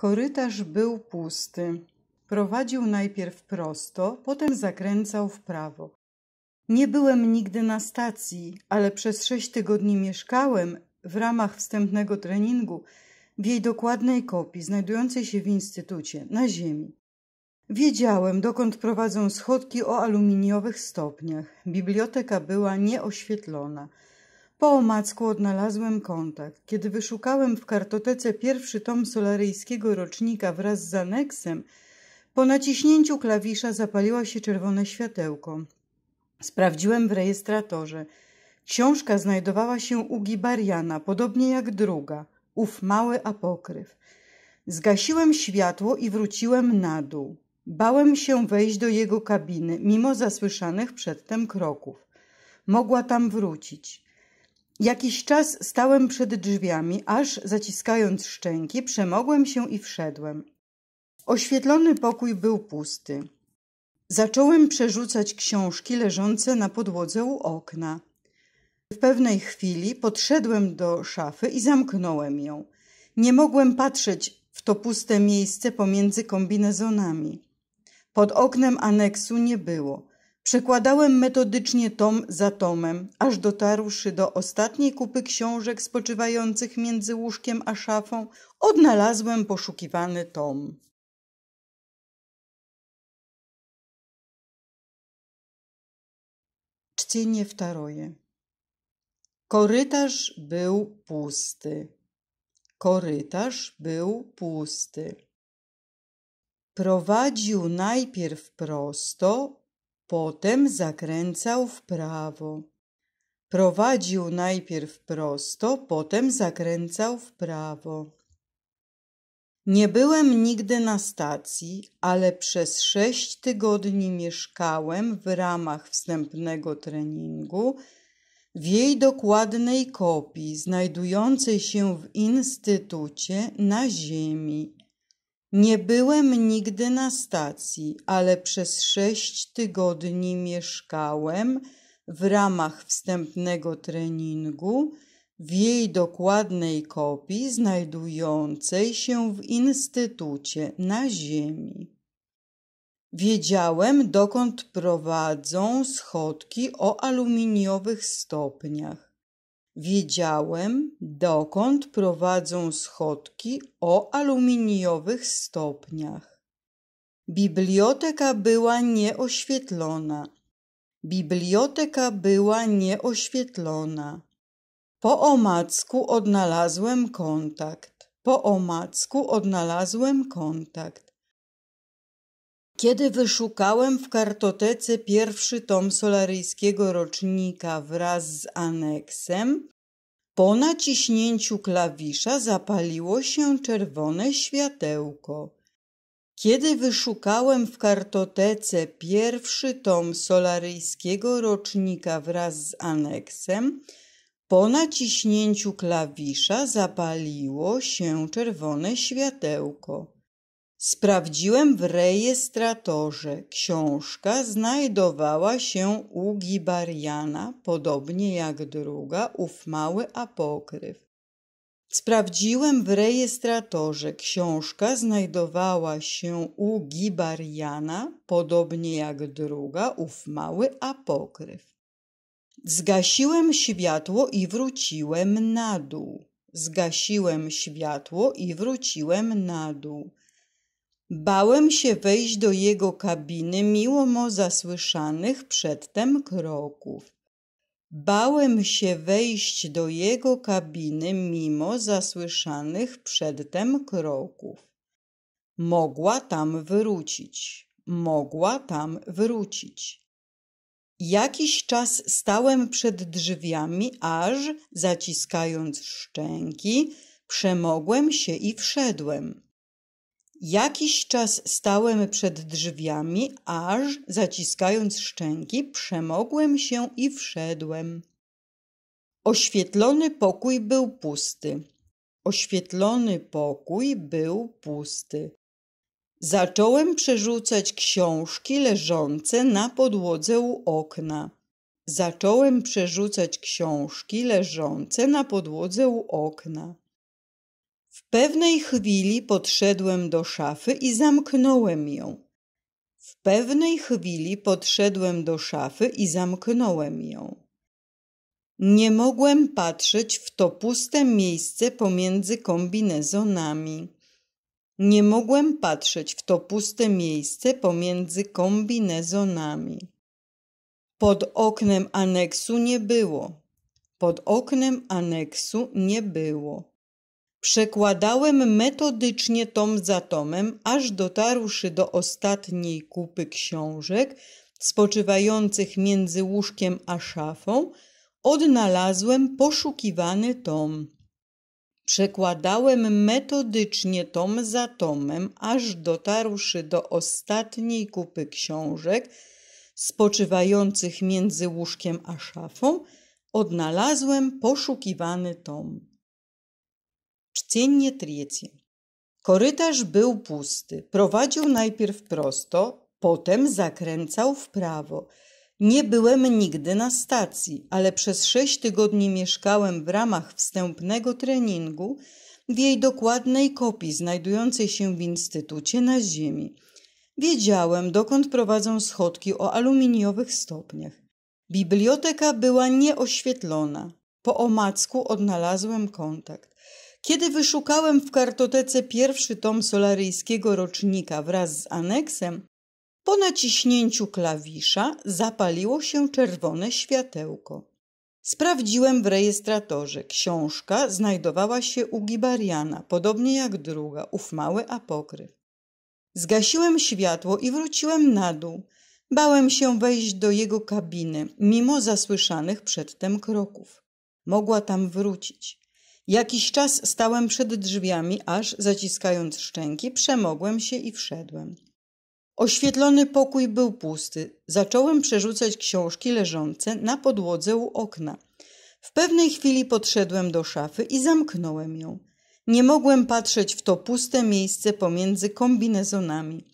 Korytarz był pusty. Prowadził najpierw prosto, potem zakręcał w prawo. Nie byłem nigdy na stacji, ale przez sześć tygodni mieszkałem w ramach wstępnego treningu w jej dokładnej kopii, znajdującej się w instytucie, na ziemi. Wiedziałem, dokąd prowadzą schodki o aluminiowych stopniach. Biblioteka była nieoświetlona – po omacku odnalazłem kontakt. Kiedy wyszukałem w kartotece pierwszy tom solaryjskiego rocznika wraz z aneksem, po naciśnięciu klawisza zapaliła się czerwone światełko. Sprawdziłem w rejestratorze. Książka znajdowała się u Gibariana, podobnie jak druga, ów mały apokryf. Zgasiłem światło i wróciłem na dół. Bałem się wejść do jego kabiny, mimo zasłyszanych przedtem kroków. Mogła tam wrócić. Jakiś czas stałem przed drzwiami, aż zaciskając szczęki, przemogłem się i wszedłem. Oświetlony pokój był pusty. Zacząłem przerzucać książki leżące na podłodze u okna. W pewnej chwili podszedłem do szafy i zamknąłem ją. Nie mogłem patrzeć w to puste miejsce pomiędzy kombinezonami. Pod oknem aneksu nie było. Przekładałem metodycznie tom za tomem, aż dotarłszy do ostatniej kupy książek spoczywających między łóżkiem a szafą, odnalazłem poszukiwany tom. Czcienie w Taroje. Korytarz był pusty. Korytarz był pusty. Prowadził najpierw prosto, Potem zakręcał w prawo. Prowadził najpierw prosto, potem zakręcał w prawo. Nie byłem nigdy na stacji, ale przez sześć tygodni mieszkałem w ramach wstępnego treningu w jej dokładnej kopii, znajdującej się w Instytucie na Ziemi. Nie byłem nigdy na stacji, ale przez sześć tygodni mieszkałem w ramach wstępnego treningu w jej dokładnej kopii znajdującej się w instytucie na Ziemi. Wiedziałem, dokąd prowadzą schodki o aluminiowych stopniach. Wiedziałem, dokąd prowadzą schodki o aluminiowych stopniach. Biblioteka była nieoświetlona. Biblioteka była nieoświetlona. Po omacku odnalazłem kontakt. Po omacku odnalazłem kontakt. Kiedy wyszukałem w kartotece pierwszy tom solaryjskiego rocznika wraz z aneksem, po naciśnięciu klawisza zapaliło się czerwone światełko. Kiedy wyszukałem w kartotece pierwszy tom solaryjskiego rocznika wraz z aneksem, po naciśnięciu klawisza zapaliło się czerwone światełko. Sprawdziłem w rejestratorze. Książka znajdowała się u Gibariana, podobnie jak druga, ów mały apokryf. Sprawdziłem w rejestratorze. Książka znajdowała się u Gibariana, podobnie jak druga, ów mały apokryf. Zgasiłem światło i wróciłem na dół. Zgasiłem światło i wróciłem na dół. Bałem się wejść do jego kabiny, miło mo zasłyszanych przedtem kroków. Bałem się wejść do jego kabiny, mimo zasłyszanych przedtem kroków. Mogła tam wrócić, mogła tam wrócić. Jakiś czas stałem przed drzwiami, aż, zaciskając szczęki, przemogłem się i wszedłem. Jakiś czas stałem przed drzwiami, aż, zaciskając szczęki, przemogłem się i wszedłem. Oświetlony pokój był pusty. Oświetlony pokój był pusty. Zacząłem przerzucać książki leżące na podłodze u okna. Zacząłem przerzucać książki leżące na podłodze u okna pewnej chwili podszedłem do szafy i zamknąłem ją. W pewnej chwili podszedłem do szafy i zamknąłem ją. Nie mogłem patrzeć w to puste miejsce pomiędzy kombinezonami. Nie mogłem patrzeć w to puste miejsce pomiędzy kombinezonami. Pod oknem aneksu nie było. Pod oknem aneksu nie było. Przekładałem metodycznie tom za tomem, aż dotarłszy do ostatniej kupy książek, spoczywających między łóżkiem a szafą, odnalazłem poszukiwany tom. Przekładałem metodycznie tom za tomem, aż dotarłszy do ostatniej kupy książek, spoczywających między łóżkiem a szafą, odnalazłem poszukiwany tom. Czcienie trzecie. Korytarz był pusty. Prowadził najpierw prosto, potem zakręcał w prawo. Nie byłem nigdy na stacji, ale przez sześć tygodni mieszkałem w ramach wstępnego treningu w jej dokładnej kopii znajdującej się w Instytucie na Ziemi. Wiedziałem, dokąd prowadzą schodki o aluminiowych stopniach. Biblioteka była nieoświetlona. Po omacku odnalazłem kontakt. Kiedy wyszukałem w kartotece pierwszy tom solaryjskiego rocznika wraz z aneksem, po naciśnięciu klawisza zapaliło się czerwone światełko. Sprawdziłem w rejestratorze. Książka znajdowała się u Gibariana, podobnie jak druga, ów mały apokryf. Zgasiłem światło i wróciłem na dół. Bałem się wejść do jego kabiny, mimo zasłyszanych przedtem kroków. Mogła tam wrócić. Jakiś czas stałem przed drzwiami, aż, zaciskając szczęki, przemogłem się i wszedłem. Oświetlony pokój był pusty. Zacząłem przerzucać książki leżące na podłodze u okna. W pewnej chwili podszedłem do szafy i zamknąłem ją. Nie mogłem patrzeć w to puste miejsce pomiędzy kombinezonami.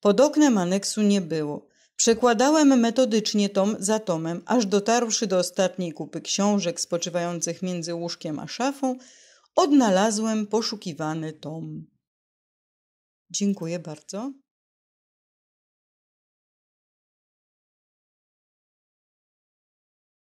Pod oknem aneksu nie było. Przekładałem metodycznie tom za tomem, aż dotarłszy do ostatniej kupy książek spoczywających między łóżkiem a szafą, odnalazłem poszukiwany tom. Dziękuję bardzo.